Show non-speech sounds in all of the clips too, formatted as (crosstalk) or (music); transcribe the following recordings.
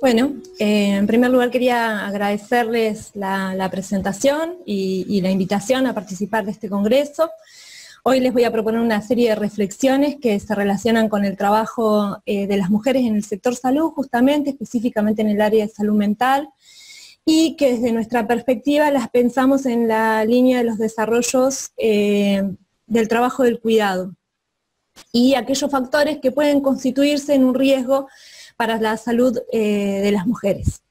Bueno, eh, en primer lugar quería agradecerles la, presentación y, la invitación a participar de este congreso. Hoy les voy a proponer una serie de reflexiones que se relacionan con el trabajo eh, de las mujeres en el sector salud, justamente, específicamente en el área de salud mental, y que desde nuestra perspectiva las pensamos en la línea de los desarrollos eh, del trabajo del cuidado y aquellos factores que pueden constituirse en un riesgo para la salud eh, de las mujeres.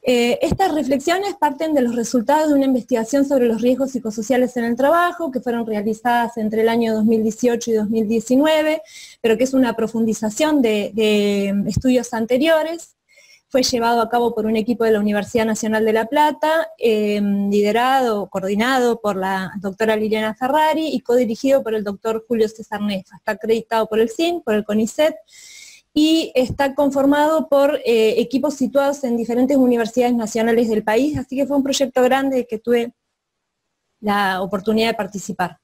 Eh, estas reflexiones parten de los resultados de una investigación sobre los riesgos psicosociales en el trabajo, que fueron realizadas entre el año 2018 y 2019, pero que es una profundización de, estudios anteriores. Fue llevado a cabo por un equipo de la Universidad Nacional de La Plata, em, liderado, coordinado por la doctora Liliana Ferrari y codirigido por el doctor Julio César Nefa. Está acreditado por el CIN, por el CONICET y está conformado por eh, equipos situados en diferentes universidades nacionales del país, así que fue un proyecto grande que tuve la oportunidad de participar.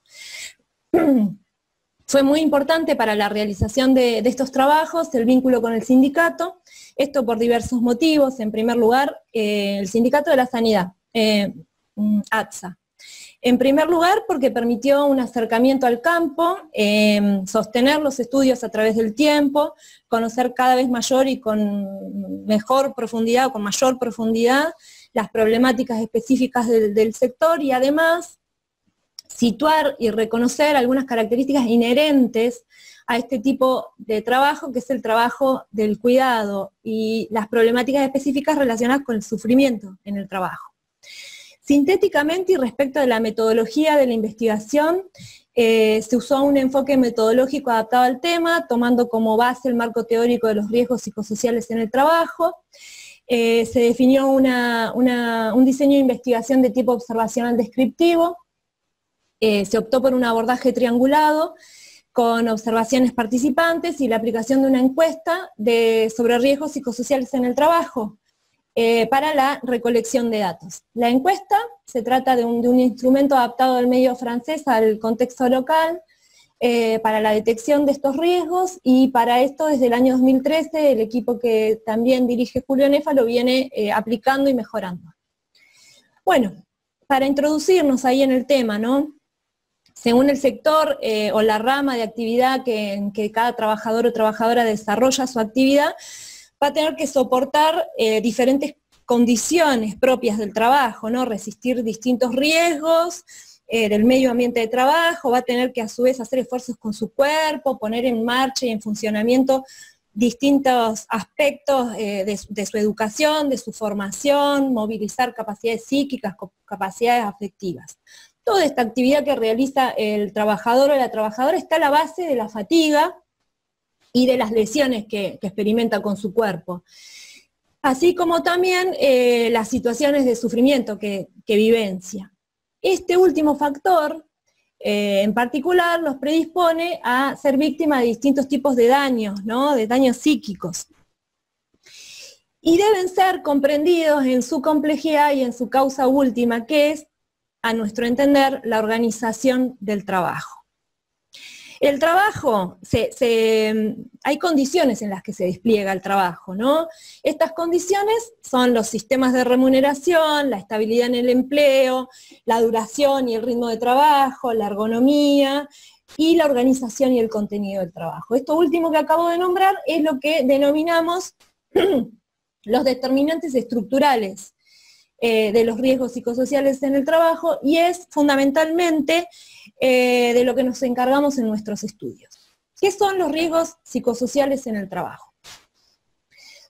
(clears throat) fue muy importante para la realización de, estos trabajos el vínculo con el sindicato, esto por diversos motivos. En primer lugar, eh, el sindicato de la sanidad, eh, mm, ATSA, en primer lugar, porque permitió un acercamiento al campo, em, sostener los estudios a través del tiempo, conocer cada vez mayor y con mejor profundidad o con mayor profundidad las problemáticas específicas del sector y además situar y reconocer algunas características inherentes a este tipo de trabajo, que es el trabajo del cuidado y las problemáticas específicas relacionadas con el sufrimiento en el trabajo. Sintéticamente y respecto de la metodología de la investigación, eh, se usó un enfoque metodológico adaptado al tema, tomando como base el marco teórico de los riesgos psicosociales en el trabajo. Eh, se definió un diseño de investigación de tipo observacional descriptivo. Eh, se optó por un abordaje triangulado con observaciones participantes y la aplicación de una encuesta sobre riesgos psicosociales en el trabajo. Eh, para la recolección de datos. La encuesta se trata de un, instrumento adaptado al medio francés al contexto local eh, para la detección de estos riesgos y para esto desde el año 2013 el equipo que también dirige Julio Nefa lo viene eh, aplicando y mejorando. Bueno, para introducirnos ahí en el tema, ¿no? Según el sector o la rama de actividad que cada trabajador o trabajadora desarrolla su actividad, va a tener que soportar eh, diferentes condiciones propias del trabajo, ¿no? resistir distintos riesgos eh, del medio ambiente de trabajo, va a tener que a su vez hacer esfuerzos con su cuerpo, poner en marcha y en funcionamiento distintos aspectos eh, de, su educación, de su formación, movilizar capacidades psíquicas, capacidades afectivas. Toda esta actividad que realiza el trabajador o la trabajadora está a la base de la fatiga, y de las lesiones que, experimenta con su cuerpo. Así como también eh, las situaciones de sufrimiento que, vivencia. Este último factor, eh, en particular, los predispone a ser víctima de distintos tipos de daños, ¿no? de daños psíquicos. Y deben ser comprendidos en su complejidad y en su causa última, que es, a nuestro entender, la organización del trabajo. El trabajo, hay condiciones en las que se despliega el trabajo, ¿no? Estas condiciones son los sistemas de remuneración, la estabilidad en el empleo, la duración y el ritmo de trabajo, la ergonomía y la organización y el contenido del trabajo. Esto último que acabo de nombrar es lo que denominamos (clears throat) los determinantes estructurales eh, de los riesgos psicosociales en el trabajo y es fundamentalmente eh, de lo que nos encargamos en nuestros estudios. ¿Qué son los riesgos psicosociales en el trabajo?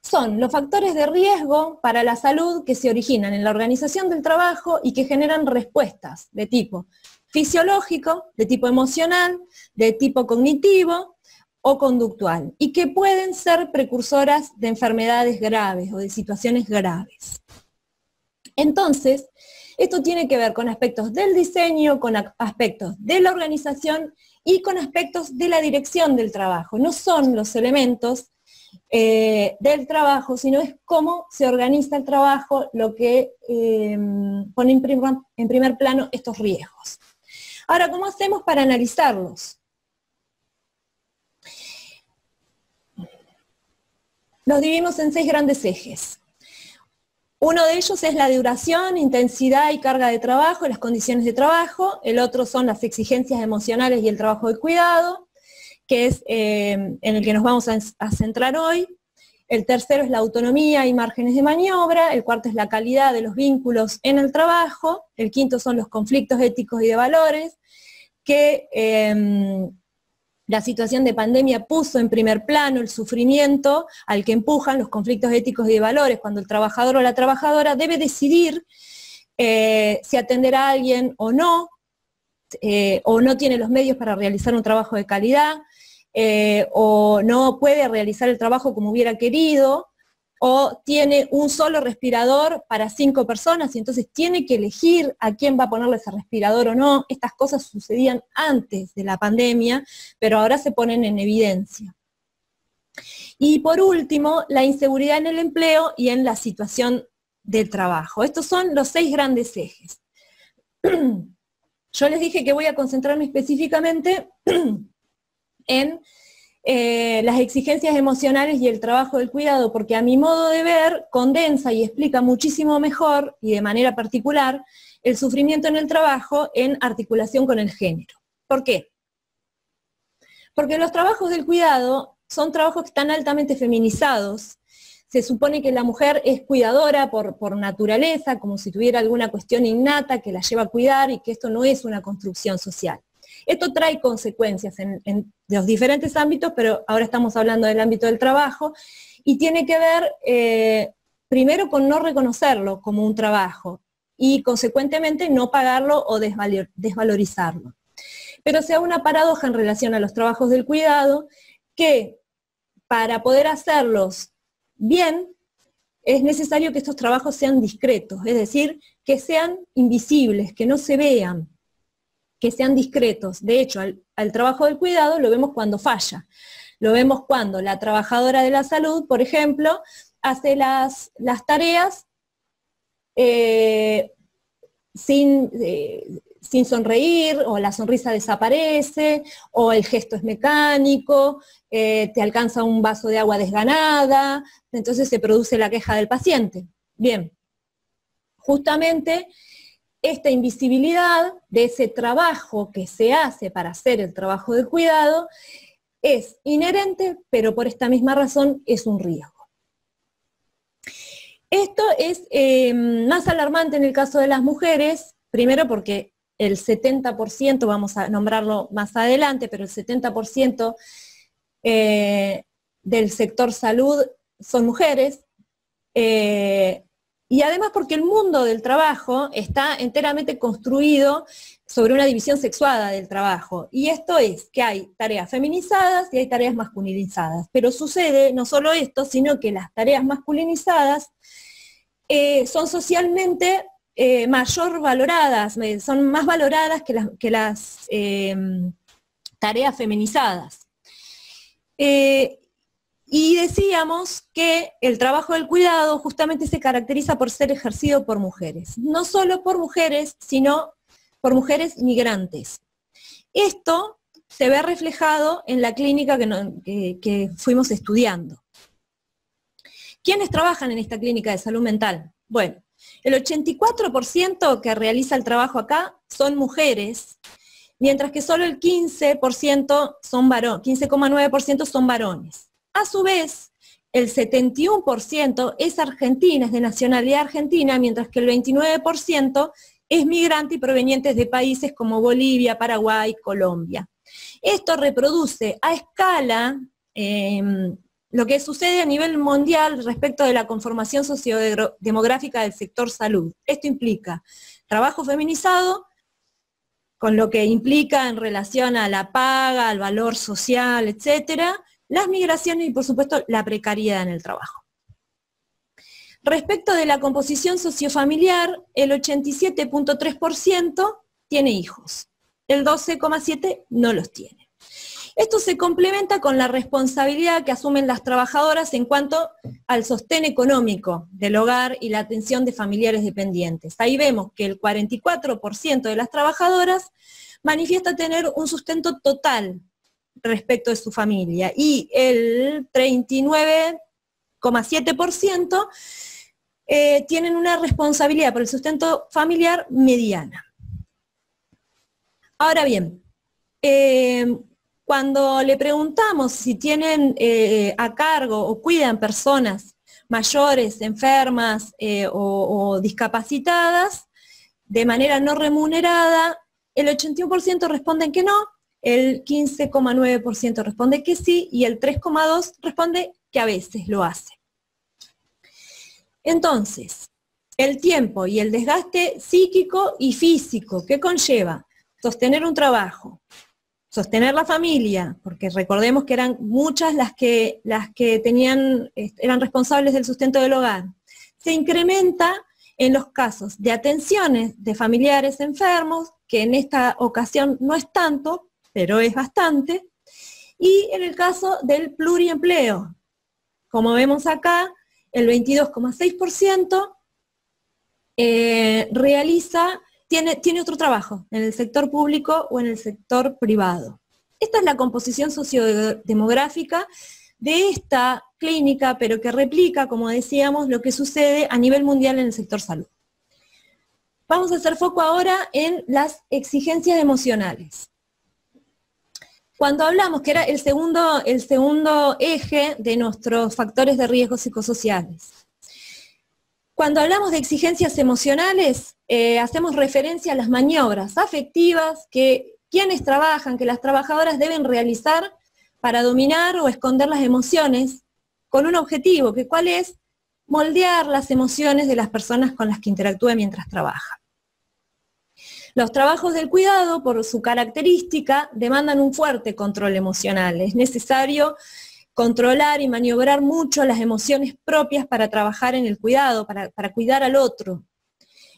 Son los factores de riesgo para la salud que se originan en la organización del trabajo y que generan respuestas de tipo fisiológico, de tipo emocional, de tipo cognitivo o conductual, y que pueden ser precursoras de enfermedades graves o de situaciones graves. Entonces, esto tiene que ver con aspectos del diseño, con aspectos de la organización y con aspectos de la dirección del trabajo. No son los elementos eh, del trabajo, sino es cómo se organiza el trabajo, lo que em, pone en primer, en primer plano estos riesgos. Ahora, ¿cómo hacemos para analizarlos? Los dividimos en seis grandes ejes. Uno de ellos es la duración, intensidad y carga de trabajo, las condiciones de trabajo. El otro son las exigencias emocionales y el trabajo de cuidado, que es eh, en el que nos vamos a, centrar hoy. El tercero es la autonomía y márgenes de maniobra. El cuarto es la calidad de los vínculos en el trabajo. El quinto son los conflictos éticos y de valores, que eh, la situación de pandemia puso en primer plano el sufrimiento al que empujan los conflictos éticos y de valores, cuando el trabajador o la trabajadora debe decidir eh, si atender a alguien o no, eh, o no tiene los medios para realizar un trabajo de calidad, eh, o no puede realizar el trabajo como hubiera querido, o tiene un solo respirador para cinco personas y entonces tiene que elegir a quién va a ponerle ese respirador o no. Estas cosas sucedían antes de la pandemia, pero ahora se ponen en evidencia. Y por último, la inseguridad en el empleo y en la situación del trabajo. Estos son los seis grandes ejes. (clears throat) Yo les dije que voy a concentrarme específicamente (clears throat) en eh, las exigencias emocionales y el trabajo del cuidado, porque a mi modo de ver condensa y explica muchísimo mejor y de manera particular el sufrimiento en el trabajo en articulación con el género. ¿Por qué? Porque los trabajos del cuidado son trabajos que están altamente feminizados. Se supone que la mujer es cuidadora por naturaleza, como si tuviera alguna cuestión innata que la lleva a cuidar y que esto no es una construcción social. Esto trae consecuencias en, los diferentes ámbitos, pero ahora estamos hablando del ámbito del trabajo y tiene que ver eh, primero con no reconocerlo como un trabajo y consecuentemente no pagarlo o desvalorizarlo. Pero sea una paradoja en relación a los trabajos del cuidado que para poder hacerlos bien es necesario que estos trabajos sean discretos, es decir, que sean invisibles, que no se vean, que sean discretos. De hecho, al, trabajo del cuidado lo vemos cuando falla. Lo vemos cuando la trabajadora de la salud, por ejemplo, hace las, tareas eh, eh, sin, sonreír o la sonrisa desaparece o el gesto es mecánico, eh, te alcanza un vaso de agua desganada, entonces se produce la queja del paciente. Bien, justamente esta invisibilidad de ese trabajo que se hace para hacer el trabajo de cuidado es inherente, pero por esta misma razón es un riesgo. Esto es eh, más alarmante en el caso de las mujeres, primero porque el 70%, vamos a nombrarlo más adelante, pero el 70% eh, del sector salud son mujeres, eh, y además porque el mundo del trabajo está enteramente construido sobre una división sexuada del trabajo. Y esto es que hay tareas feminizadas y hay tareas masculinizadas. Pero sucede no solo esto, sino que las tareas masculinizadas eh, son socialmente eh, mayor valoradas, son más valoradas que las, que las eh, tareas feminizadas. Y decíamos que el trabajo del cuidado justamente se caracteriza por ser ejercido por mujeres, no solo por mujeres, sino por mujeres migrantes. Esto se ve reflejado en la clínica que, fuimos estudiando. ¿Quiénes trabajan en esta clínica de salud mental? Bueno, el 84% que realiza el trabajo acá son mujeres, mientras que solo el 15% son 15,9% son varones. A su vez, el 71% es argentina, es de nacionalidad argentina, mientras que el 29% es migrante y provenientes de países como Bolivia, Paraguay, Colombia. Esto reproduce a escala em, lo que sucede a nivel mundial respecto de la conformación sociodemográfica del sector salud. Esto implica trabajo feminizado, con lo que implica en relación a la paga, al valor social, etcétera, las migraciones y por supuesto la precariedad en el trabajo. Respecto de la composición sociofamiliar, el 87.3% tiene hijos, el 12,7% no los tiene. Esto se complementa con la responsabilidad que asumen las trabajadoras en cuanto al sostén económico del hogar y la atención de familiares dependientes. Ahí vemos que el 44% de las trabajadoras manifiesta tener un sustento total respecto de su familia y el 39,7% eh, tienen una responsabilidad por el sustento familiar mediana. Ahora bien, eh, cuando le preguntamos si tienen eh, a cargo o cuidan personas mayores, enfermas o, discapacitadas de manera no remunerada, el 81% responden que no, el 15,9% responde que sí y el 3,2% responde que a veces lo hace. Entonces, el tiempo y el desgaste psíquico y físico que conlleva sostener un trabajo, sostener la familia, porque recordemos que eran muchas las que, las que tenían, eran responsables del sustento del hogar, se incrementa en los casos de atenciones de familiares enfermos, que en esta ocasión no es tanto, pero es bastante. Y en el caso del pluriempleo, como vemos acá, el 22,6% eh, realiza, tiene, tiene otro trabajo en el sector público o en el sector privado. Esta es la composición sociodemográfica de esta clínica, pero que replica, como decíamos, lo que sucede a nivel mundial en el sector salud. Vamos a hacer foco ahora en las exigencias emocionales. Cuando hablamos, que era el segundo, el segundo eje de nuestros factores de riesgo psicosociales. Cuando hablamos de exigencias emocionales, eh, hacemos referencia a las maniobras afectivas que quienes trabajan, que las trabajadoras deben realizar para dominar o esconder las emociones con un objetivo, que cuál es moldear las emociones de las personas con las que interactúa mientras trabaja. Los trabajos del cuidado, por su característica, demandan un fuerte control emocional. Es necesario controlar y maniobrar mucho las emociones propias para trabajar en el cuidado, para, cuidar al otro,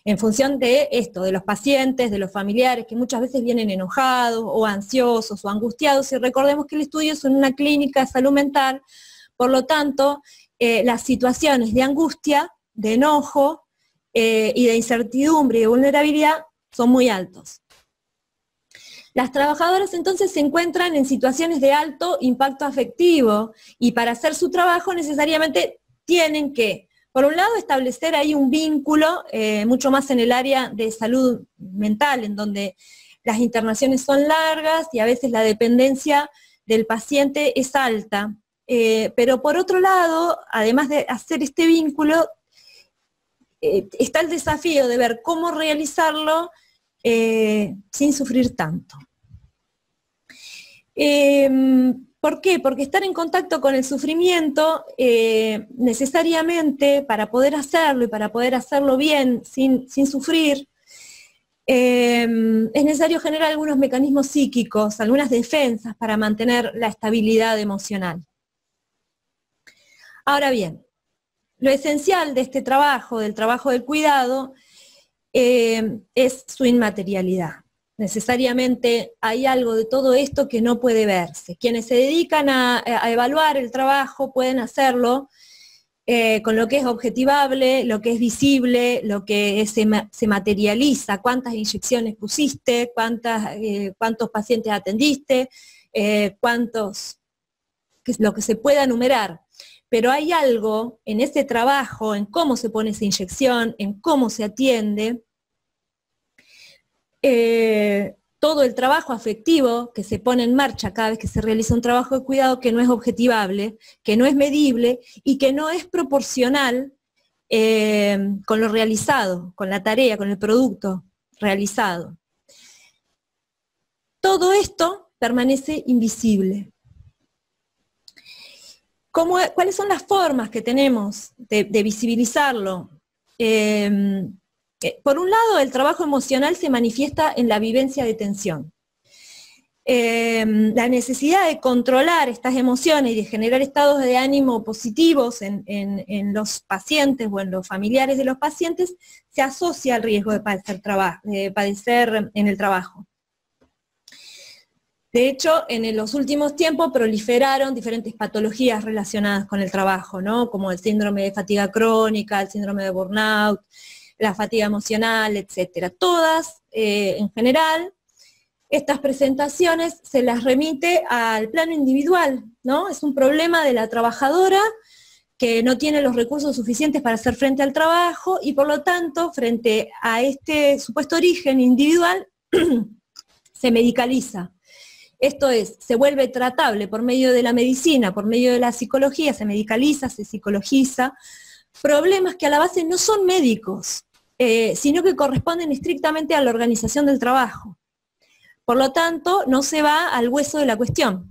en función de esto, de los pacientes, de los familiares, que muchas veces vienen enojados o ansiosos o angustiados. Y recordemos que el estudio es en una clínica de salud mental, por lo tanto, eh, las situaciones de angustia, de enojo eh, y de incertidumbre y de vulnerabilidad son muy altos. Las trabajadoras entonces se encuentran en situaciones de alto impacto afectivo y para hacer su trabajo necesariamente tienen que, por un lado, establecer ahí un vínculo eh, mucho más en el área de salud mental, en donde las internaciones son largas y a veces la dependencia del paciente es alta. Eh, pero por otro lado, además de hacer este vínculo, eh, está el desafío de ver cómo realizarlo eh, sin sufrir tanto. Em, ¿Por qué? Porque estar en contacto con el sufrimiento eh, necesariamente para poder hacerlo y para poder hacerlo bien, sin, sufrir, em, es necesario generar algunos mecanismos psíquicos, algunas defensas para mantener la estabilidad emocional. Ahora bien, lo esencial de este trabajo, del trabajo del cuidado, eh, es su inmaterialidad. Necesariamente hay algo de todo esto que no puede verse. Quienes se dedican a, evaluar el trabajo pueden hacerlo eh, con lo que es objetivable, lo que es visible, lo que se, materializa, cuántas inyecciones pusiste, eh, cuántos pacientes atendiste, cuántos, lo que se pueda numerar pero hay algo en ese trabajo, en cómo se pone esa inyección, en cómo se atiende, eh, todo el trabajo afectivo que se pone en marcha cada vez que se realiza un trabajo de cuidado que no es objetivable, que no es medible y que no es proporcional eh, con lo realizado, con la tarea, con el producto realizado. Todo esto permanece invisible. ¿Cuáles son las formas que tenemos de, visibilizarlo? Em, eh, por un lado, el trabajo emocional se manifiesta en la vivencia de tensión. Em, la necesidad de controlar estas emociones y de generar estados de ánimo positivos en, los pacientes o en los familiares de los pacientes se asocia al riesgo de padecer, de padecer en el trabajo. De hecho, en los últimos tiempos proliferaron diferentes patologías relacionadas con el trabajo, como el síndrome de fatiga crónica, el síndrome de burnout, la fatiga emocional, etcétera. Todas, eh, en general, estas presentaciones se las remite al plano individual, ¿no? Es un problema de la trabajadora que no tiene los recursos suficientes para hacer frente al trabajo y por lo tanto, frente a este supuesto origen individual, (clears throat) se medicaliza. Esto es, se vuelve tratable por medio de la medicina, por medio de la psicología, se medicaliza, se psicologiza, problemas que a la base no son médicos, eh, sino que corresponden estrictamente a la organización del trabajo. Por lo tanto, no se va al hueso de la cuestión.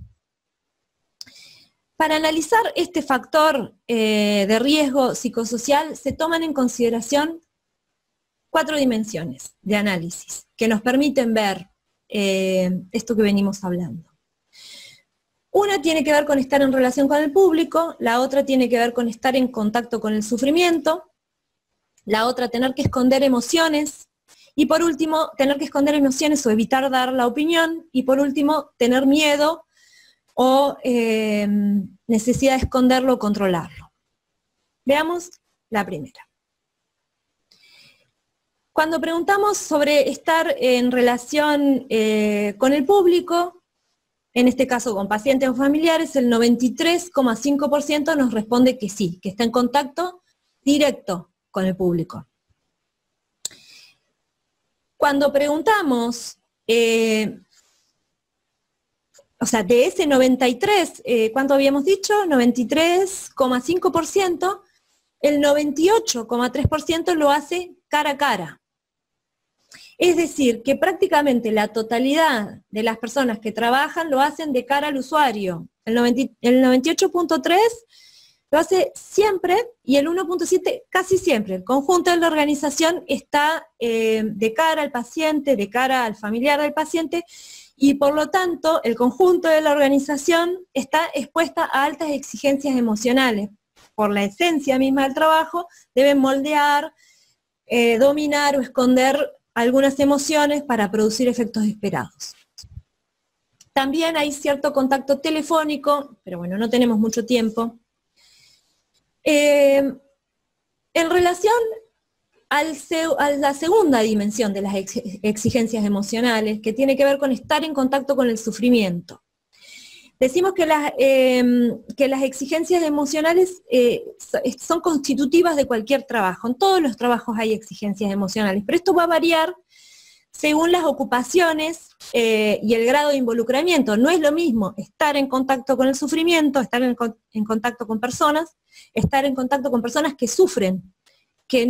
Para analizar este factor eh, de riesgo psicosocial se toman en consideración cuatro dimensiones de análisis que nos permiten ver eh, esto que venimos hablando. Una tiene que ver con estar en relación con el público, la otra tiene que ver con estar en contacto con el sufrimiento, la otra tener que esconder emociones, y por último, tener que esconder emociones o evitar dar la opinión, y por último, tener miedo o eh, necesidad de esconderlo o controlarlo. Veamos la primera. Cuando preguntamos sobre estar en relación eh, con el público, en este caso con pacientes o familiares, el 93,5% nos responde que sí, que está en contacto directo con el público. Cuando preguntamos, eh, o sea, de ese 93, eh, ¿cuánto habíamos dicho? 93,5%, el 98,3% lo hace cara a cara. Es decir, que prácticamente la totalidad de las personas que trabajan lo hacen de cara al usuario. El, 98.3 lo hace siempre y el 1.7 casi siempre. El conjunto de la organización está eh, de cara al paciente, de cara al familiar del paciente y por lo tanto el conjunto de la organización está expuesta a altas exigencias emocionales. Por la esencia misma del trabajo deben moldear, eh, dominar o esconder algunas emociones para producir efectos esperados. También hay cierto contacto telefónico, pero bueno, no tenemos mucho tiempo. Eh, en relación al a la segunda dimensión de las exigencias emocionales, que tiene que ver con estar en contacto con el sufrimiento. Decimos que las, em, que las exigencias emocionales eh, eh, son constitutivas de cualquier trabajo. En todos los trabajos hay exigencias emocionales, pero esto va a variar según las ocupaciones eh, y el grado de involucramiento. No es lo mismo estar en contacto con el sufrimiento, estar en, contacto con personas, estar en contacto con personas que sufren, que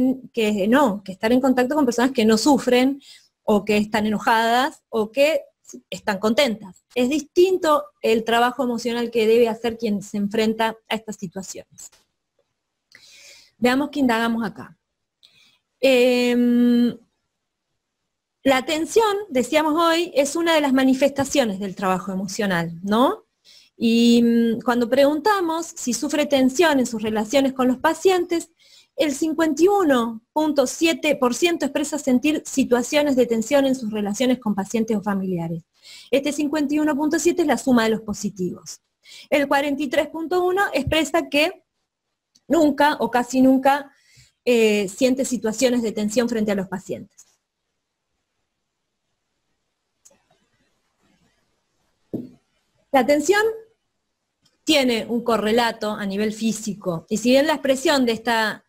no, que estar en contacto con personas que no sufren o que están enojadas o que están contentas. Es distinto el trabajo emocional que debe hacer quien se enfrenta a estas situaciones. Veamos qué indagamos acá. Em, la tensión, decíamos hoy, es una de las manifestaciones del trabajo emocional, ¿no? Y mm, cuando preguntamos si sufre tensión en sus relaciones con los pacientes, el 51.7% expresa sentir situaciones de tensión en sus relaciones con pacientes o familiares. Este 51.7 es la suma de los positivos. El 43.1 expresa que nunca o casi nunca eh, siente situaciones de tensión frente a los pacientes. La tensión tiene un correlato a nivel físico y si bien la expresión de esta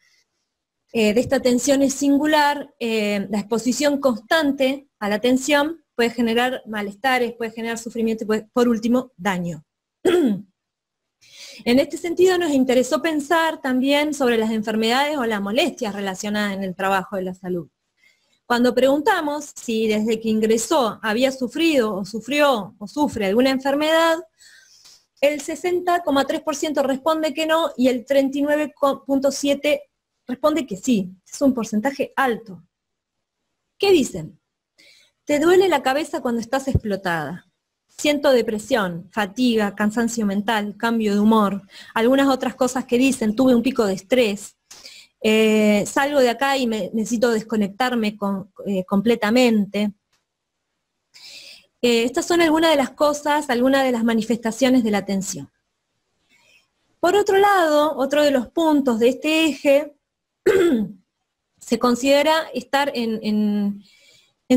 eh, de esta tensión es singular, eh, la exposición constante a la tensión puede generar malestares, puede generar sufrimiento y por último, daño. (clears throat) en este sentido nos interesó pensar también sobre las enfermedades o las molestias relacionadas en el trabajo de la salud. Cuando preguntamos si desde que ingresó había sufrido o sufrió o sufre alguna enfermedad, el 60,3% responde que no y el 39,7% Responde que sí, es un porcentaje alto. ¿Qué dicen? Te duele la cabeza cuando estás explotada. Siento depresión, fatiga, cansancio mental, cambio de humor, algunas otras cosas que dicen, tuve un pico de estrés, eh, salgo de acá y necesito desconectarme eh, completamente. Eh, estas son algunas de las cosas, algunas de las manifestaciones de la tensión. Por otro lado, otro de los puntos de este eje (clears throat) se considera estar en,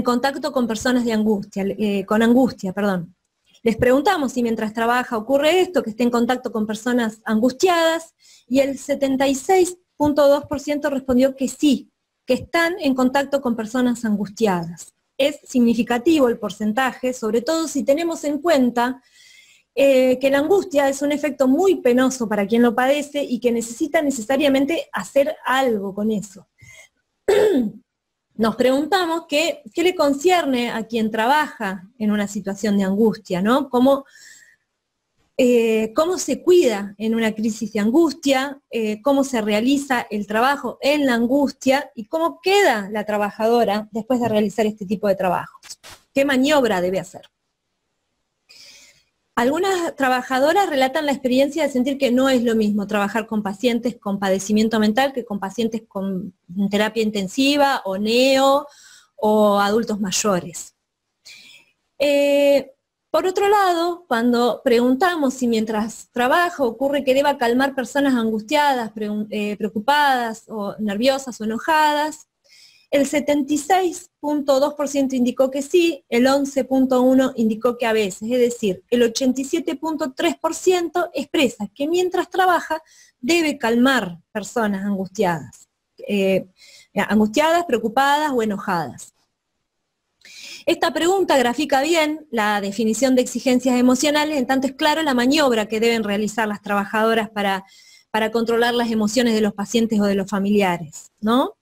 contacto con personas de angustia, eh, con angustia, perdón. Les preguntamos si mientras trabaja ocurre esto, que esté en contacto con personas angustiadas, y el 76.2% respondió que sí, que están en contacto con personas angustiadas. Es significativo el porcentaje, sobre todo si tenemos en cuenta eh, que la angustia es un efecto muy penoso para quien lo padece y que necesita necesariamente hacer algo con eso. (clears throat) Nos preguntamos qué, le concierne a quien trabaja en una situación de angustia, ¿no? ¿Cómo, eh, cómo se cuida en una crisis de angustia, eh, cómo se realiza el trabajo en la angustia y cómo queda la trabajadora después de realizar este tipo de trabajos. ¿Qué maniobra debe hacer? Algunas trabajadoras relatan la experiencia de sentir que no es lo mismo trabajar con pacientes con padecimiento mental que con pacientes con terapia intensiva o neo o adultos mayores. Eh, por otro lado, cuando preguntamos si mientras trabajo ocurre que deba calmar personas angustiadas, eh, preocupadas o nerviosas o enojadas, el 76.2% indicó que sí, el 11.1% indicó que a veces, es decir, el 87.3% expresa que mientras trabaja debe calmar personas angustiadas, eh, angustiadas, preocupadas o enojadas. Esta pregunta grafica bien la definición de exigencias emocionales, en tanto es claro la maniobra que deben realizar las trabajadoras para, para controlar las emociones de los pacientes o de los familiares, ¿no?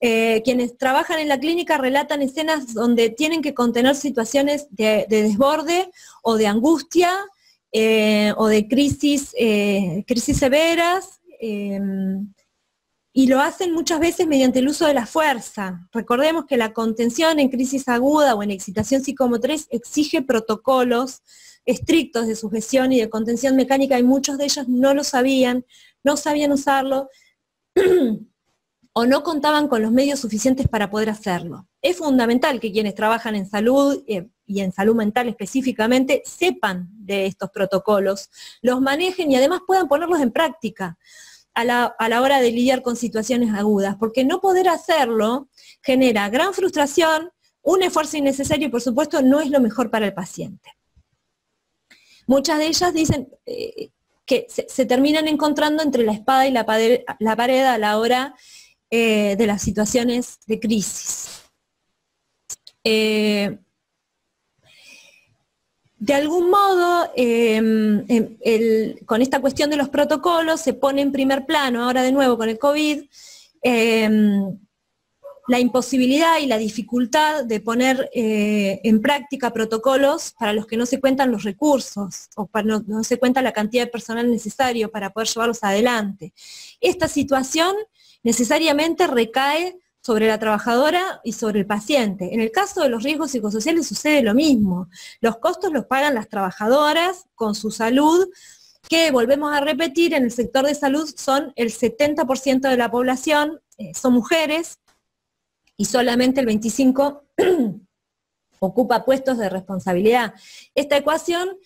Eh, quienes trabajan en la clínica relatan escenas donde tienen que contener situaciones de, desborde o de angustia eh, o de crisis, eh, crisis severas y lo hacen muchas veces mediante el uso de la fuerza. Recordemos que la contención en crisis aguda o en excitación psicomotriz exige protocolos estrictos de sujeción y de contención mecánica y muchos de ellos no lo sabían, no sabían usarlo. (clears throat) o no contaban con los medios suficientes para poder hacerlo. Es fundamental que quienes trabajan en salud eh, y en salud mental específicamente sepan de estos protocolos, los manejen y además puedan ponerlos en práctica. A la, hora de lidiar con situaciones agudas, porque no poder hacerlo genera gran frustración, un esfuerzo innecesario y por supuesto no es lo mejor para el paciente. Muchas de ellas dicen eh, que se, terminan encontrando entre la espada y la pared a la hora eh, de las situaciones de crisis. Eh, de algún modo, em, em, con esta cuestión de los protocolos se pone en primer plano, ahora de nuevo con el COVID, em, la imposibilidad y la dificultad de poner eh, en práctica protocolos para los que no se cuentan los recursos o para no, no se cuenta la cantidad de personal necesario para poder llevarlos adelante. Esta situación necesariamente recae sobre la trabajadora y sobre el paciente. En el caso de los riesgos psicosociales sucede lo mismo. Los costos los pagan las trabajadoras con su salud, que volvemos a repetir, en el sector de salud son el 70% de la población, eh, son mujeres, y solamente el 25% (clears throat) ocupa puestos de responsabilidad. Esta ecuación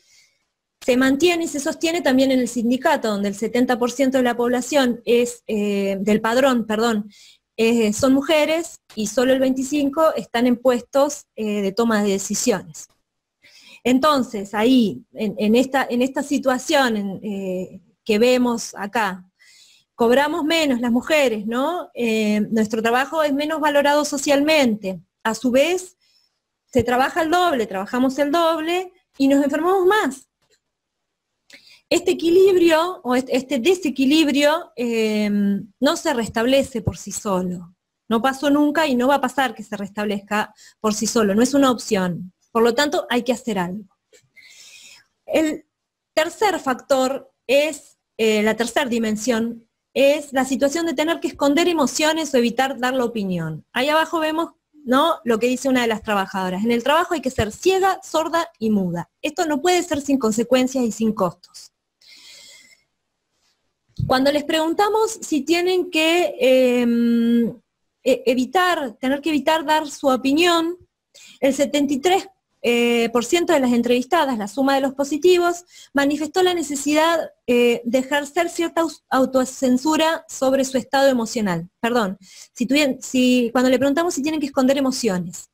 se mantiene y se sostiene también en el sindicato, donde el 70% de la población es, eh, del padrón, perdón, eh, son mujeres y solo el 25% están en puestos eh, de toma de decisiones. Entonces, ahí, en, esta, en esta, situación que vemos acá, cobramos menos las mujeres, ¿no? nuestro trabajo es menos valorado socialmente. A su vez, se trabaja el doble, trabajamos el doble y nos enfermamos más este equilibrio o este desequilibrio em, no se restablece por sí solo. No pasó nunca y no va a pasar que se restablezca por sí solo. No es una opción. Por lo tanto, hay que hacer algo. El tercer factor es, eh, la tercera dimensión, es la situación de tener que esconder emociones o evitar dar la opinión. Ahí abajo vemos ¿no? lo que dice una de las trabajadoras. En el trabajo hay que ser ciega, sorda y muda. Esto no puede ser sin consecuencias y sin costos. Cuando les preguntamos si tienen que em, e, evitar, tener que evitar dar su opinión, el 73% eh, de las entrevistadas, la suma de los positivos, manifestó la necesidad eh, de ejercer cierta autocensura sobre su estado emocional. Perdón, cuando le preguntamos si tienen que esconder emociones,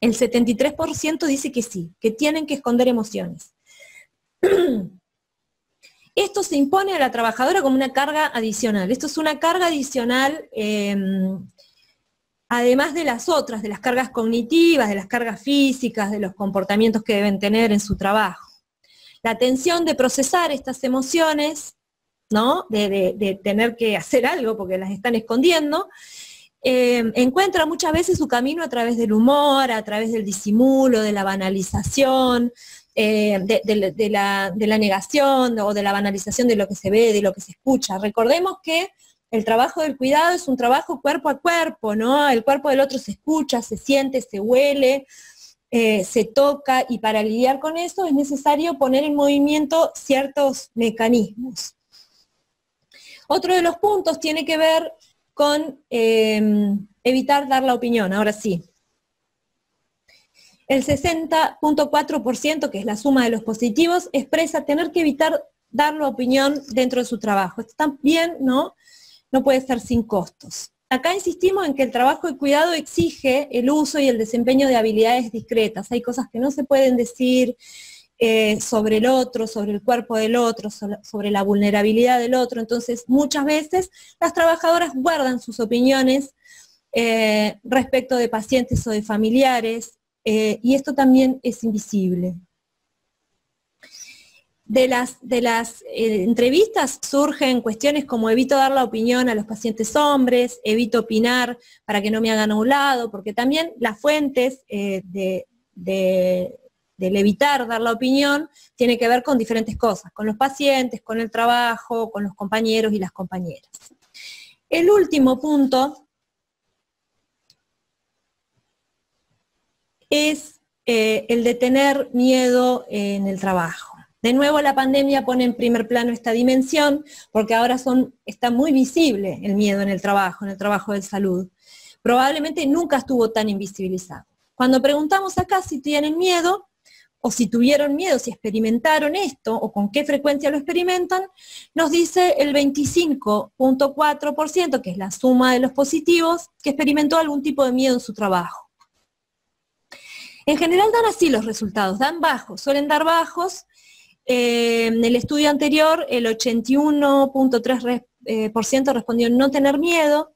el 73% dice que sí, que tienen que esconder emociones. (clears throat) esto se impone a la trabajadora como una carga adicional. Esto es una carga adicional, em, además de las otras, de las cargas cognitivas, de las cargas físicas, de los comportamientos que deben tener en su trabajo. La tensión de procesar estas emociones, de, tener que hacer algo porque las están escondiendo, em, encuentra muchas veces su camino a través del humor, a través del disimulo, de la banalización, eh, de, la, negación o de la banalización de lo que se ve, de lo que se escucha. Recordemos que el trabajo del cuidado es un trabajo cuerpo a cuerpo, ¿no? El cuerpo del otro se escucha, se siente, se huele, eh, se toca y para lidiar con eso es necesario poner en movimiento ciertos mecanismos. Otro de los puntos tiene que ver con eh, evitar dar la opinión, ahora sí. El 60.4%, que es la suma de los positivos, expresa tener que evitar dar la opinión dentro de su trabajo. Esto también no, no puede ser sin costos. Acá insistimos en que el trabajo de cuidado exige el uso y el desempeño de habilidades discretas. Hay cosas que no se pueden decir eh, sobre el otro, sobre el cuerpo del otro, sobre la vulnerabilidad del otro. Entonces, muchas veces las trabajadoras guardan sus opiniones eh, respecto de pacientes o de familiares, eh, y esto también es invisible. De las, de las eh, entrevistas surgen cuestiones como evito dar la opinión a los pacientes hombres, evito opinar para que no me hagan a un lado, porque también las fuentes eh, de, del evitar dar la opinión tiene que ver con diferentes cosas, con los pacientes, con el trabajo, con los compañeros y las compañeras. El último punto es eh, el de tener miedo en el trabajo. De nuevo la pandemia pone en primer plano esta dimensión porque ahora está muy visible el miedo en el trabajo, en el trabajo de salud. Probablemente nunca estuvo tan invisibilizado. Cuando preguntamos acá si tienen miedo o si tuvieron miedo, si experimentaron esto o con qué frecuencia lo experimentan, nos dice el 25.4%, que es la suma de los positivos, que experimentó algún tipo de miedo en su trabajo. En general dan así los resultados, dan bajos, suelen dar bajos. Eh, en el estudio anterior, el 81.3% eh, respondió no tener miedo.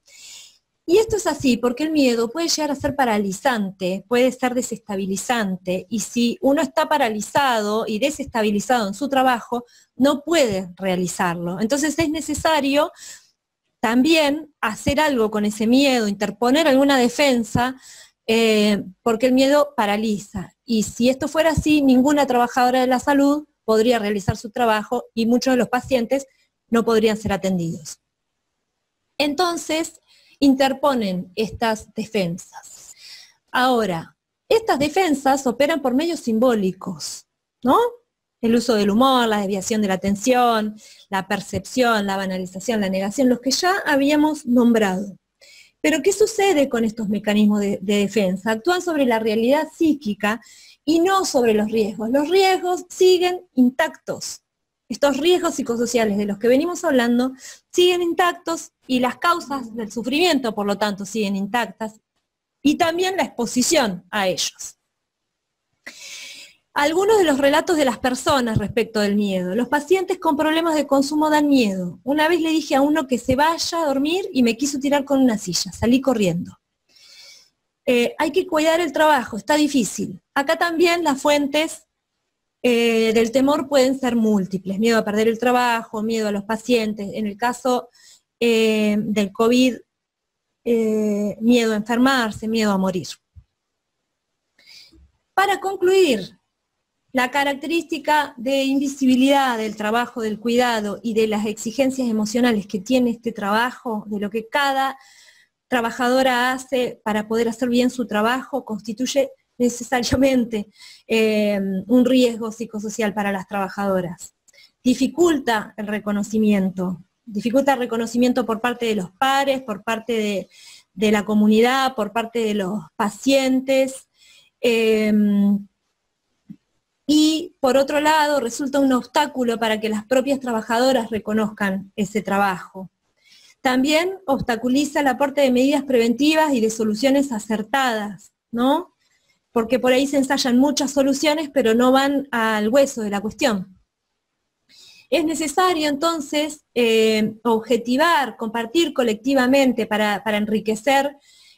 Y esto es así, porque el miedo puede llegar a ser paralizante, puede ser desestabilizante, y si uno está paralizado y desestabilizado en su trabajo, no puede realizarlo. Entonces es necesario también hacer algo con ese miedo, interponer alguna defensa eh, porque el miedo paraliza. Y si esto fuera así, ninguna trabajadora de la salud podría realizar su trabajo y muchos de los pacientes no podrían ser atendidos. Entonces, interponen estas defensas. Ahora, estas defensas operan por medios simbólicos, ¿no? El uso del humor, la desviación de la atención, la percepción, la banalización, la negación, los que ya habíamos nombrado. Pero ¿qué sucede con estos mecanismos de, defensa? Actúan sobre la realidad psíquica y no sobre los riesgos. Los riesgos siguen intactos. Estos riesgos psicosociales de los que venimos hablando siguen intactos y las causas del sufrimiento, por lo tanto, siguen intactas y también la exposición a ellos. Algunos de los relatos de las personas respecto del miedo. Los pacientes con problemas de consumo dan miedo. Una vez le dije a uno que se vaya a dormir y me quiso tirar con una silla. Salí corriendo. Eh, hay que cuidar el trabajo, está difícil. Acá también las fuentes eh, del temor pueden ser múltiples. Miedo a perder el trabajo, miedo a los pacientes. En el caso eh, del COVID, miedo a enfermarse, miedo a morir. Para concluir, la característica de invisibilidad del trabajo del cuidado y de las exigencias emocionales que tiene este trabajo, de lo que cada trabajadora hace para poder hacer bien su trabajo, constituye necesariamente eh, un riesgo psicosocial para las trabajadoras. Dificulta el reconocimiento, dificulta el reconocimiento por parte de los pares, por parte de, la comunidad, por parte de los pacientes. Eh, y por otro lado resulta un obstáculo para que las propias trabajadoras reconozcan ese trabajo. También obstaculiza el aporte de medidas preventivas y de soluciones acertadas, ¿no? Porque por ahí se ensayan muchas soluciones, pero no van al hueso de la cuestión. Es necesario entonces eh, objetivar, compartir colectivamente para enriquecer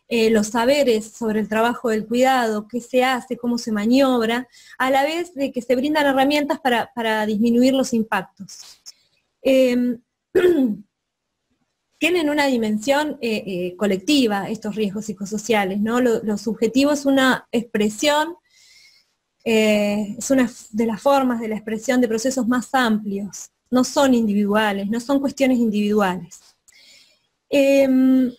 eh, los saberes sobre el trabajo del cuidado, qué se hace, cómo se maniobra, a la vez de que se brindan herramientas para, disminuir los impactos. Em, (clears throat) tienen una dimensión eh, eh, colectiva estos riesgos psicosociales, ¿no? Lo, lo subjetivo es una expresión, es una de las formas de la expresión de procesos más amplios, no son individuales, no son cuestiones individuales. Em,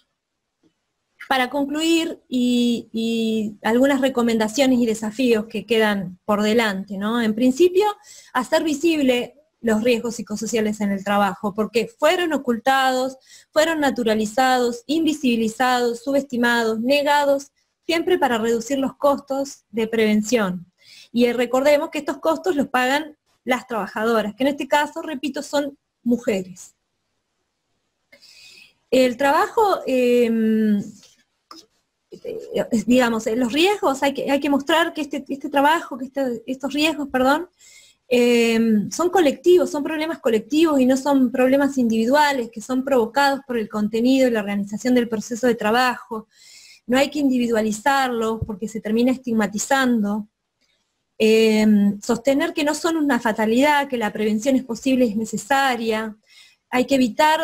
para concluir y, algunas recomendaciones y desafíos que quedan por delante, ¿no? En principio, hacer visible los riesgos psicosociales en el trabajo, porque fueron ocultados, fueron naturalizados, invisibilizados, subestimados, negados, siempre para reducir los costos de prevención. Y recordemos que estos costos los pagan las trabajadoras, que en este caso, repito, son mujeres. El trabajo em, eh, digamos, eh, los riesgos, hay que, hay que mostrar que este, este trabajo, que este, estos riesgos, perdón, eh, son colectivos, son problemas colectivos y no son problemas individuales que son provocados por el contenido y la organización del proceso de trabajo. No hay que individualizarlos porque se termina estigmatizando. sostener que no son una fatalidad, que la prevención es posible, es necesaria. Hay que evitar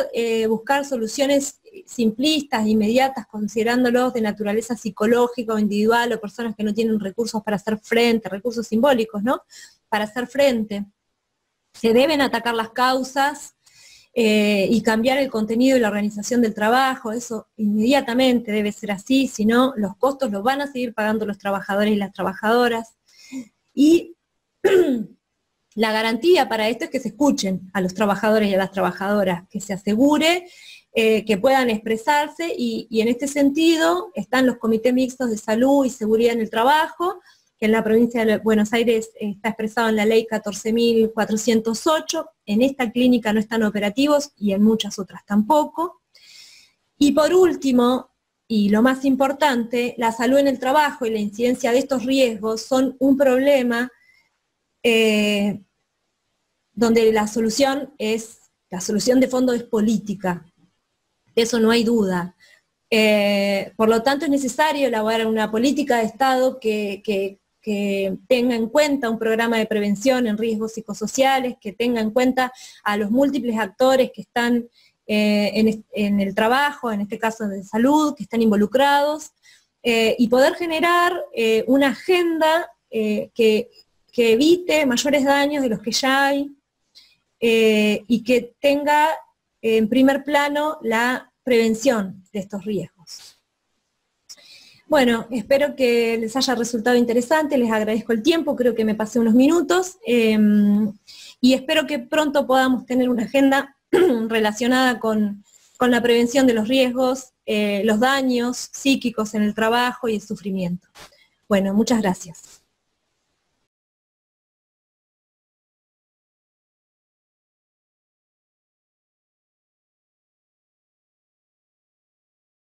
buscar soluciones simplistas, inmediatas, considerándolos de naturaleza psicológica o individual o personas que no tienen recursos para hacer frente, recursos simbólicos, ¿no? Para hacer frente. Se deben atacar las causas eh, y cambiar el contenido y la organización del trabajo, eso inmediatamente debe ser así, si no, los costos los van a seguir pagando los trabajadores y las trabajadoras. Y (clears throat) La garantía para esto es que se escuchen a los trabajadores y a las trabajadoras, que se asegure eh, que puedan expresarse y, en este sentido están los comités mixtos de salud y seguridad en el trabajo, que en la provincia de Buenos Aires está expresado en la ley 14.408, en esta clínica no están operativos y en muchas otras tampoco. Y por último, y lo más importante, la salud en el trabajo y la incidencia de estos riesgos son un problema eh, donde la solución es, la solución de fondo es política eso no hay duda. Eh, por lo tanto, es necesario elaborar una política de Estado que, tenga en cuenta un programa de prevención en riesgos psicosociales, que tenga en cuenta a los múltiples actores que están eh, en, el trabajo, en este caso de salud, que están involucrados, eh, y poder generar una agenda que, evite mayores daños de los que ya hay, y que tenga en primer plano la prevención de estos riesgos. Bueno, espero que les haya resultado interesante, les agradezco el tiempo, creo que me pasé unos minutos em, y espero que pronto podamos tener una agenda (clears throat) relacionada con, la prevención de los riesgos, eh, los daños psíquicos en el trabajo y el sufrimiento. Bueno, muchas gracias.